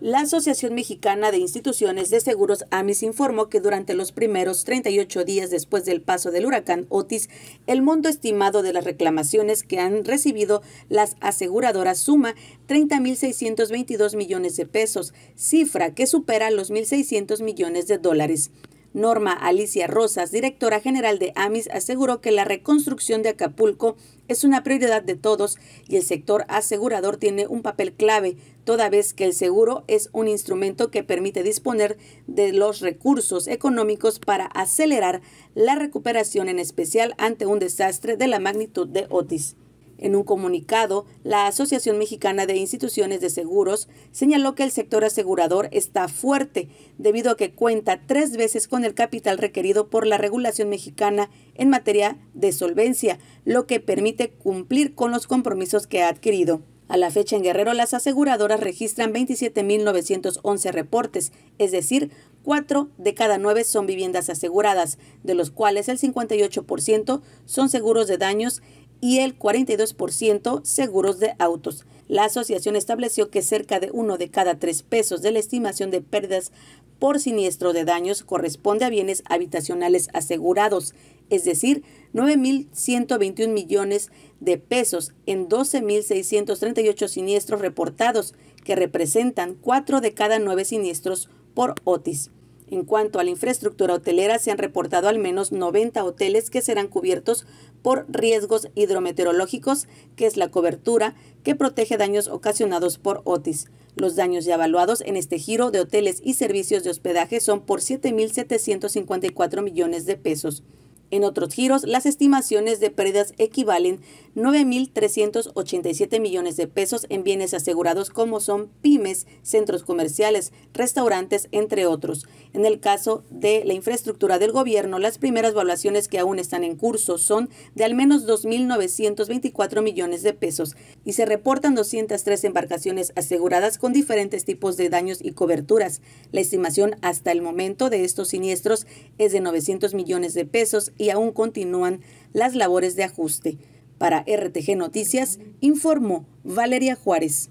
La Asociación Mexicana de Instituciones de Seguros AMIS informó que durante los primeros 38 días después del paso del huracán Otis, el monto estimado de las reclamaciones que han recibido las aseguradoras suma 30.622 millones de pesos, cifra que supera los 1.600 millones de dólares. Norma Alicia Rosas, directora general de AMIS, aseguró que la reconstrucción de Acapulco es una prioridad de todos y el sector asegurador tiene un papel clave, toda vez que el seguro es un instrumento que permite disponer de los recursos económicos para acelerar la recuperación, en especial ante un desastre de la magnitud de Otis. En un comunicado, la Asociación Mexicana de Instituciones de Seguros señaló que el sector asegurador está fuerte debido a que cuenta tres veces con el capital requerido por la regulación mexicana en materia de solvencia, lo que permite cumplir con los compromisos que ha adquirido. A la fecha en Guerrero, las aseguradoras registran 27.911 reportes, es decir, cuatro de cada nueve son viviendas aseguradas, de los cuales el 58% son seguros de daños y el 42% seguros de autos. La asociación estableció que cerca de uno de cada tres pesos de la estimación de pérdidas por siniestro de daños corresponde a bienes habitacionales asegurados, es decir, 9.121 millones de pesos en 12.638 siniestros reportados, que representan cuatro de cada nueve siniestros por Otis. En cuanto a la infraestructura hotelera, se han reportado al menos 90 hoteles que serán cubiertos por riesgos hidrometeorológicos, que es la cobertura que protege daños ocasionados por Otis. Los daños ya evaluados en este giro de hoteles y servicios de hospedaje son por 7.754 millones de pesos. En otros giros, las estimaciones de pérdidas equivalen 9.387 millones de pesos en bienes asegurados como son pymes, centros comerciales, restaurantes, entre otros. En el caso de la infraestructura del gobierno, las primeras evaluaciones que aún están en curso son de al menos 2.924 millones de pesos y se reportan 203 embarcaciones aseguradas con diferentes tipos de daños y coberturas. La estimación hasta el momento de estos siniestros es de 900 millones de pesos y aún continúan las labores de ajuste. Para RTG Noticias, informó Valeria Juárez.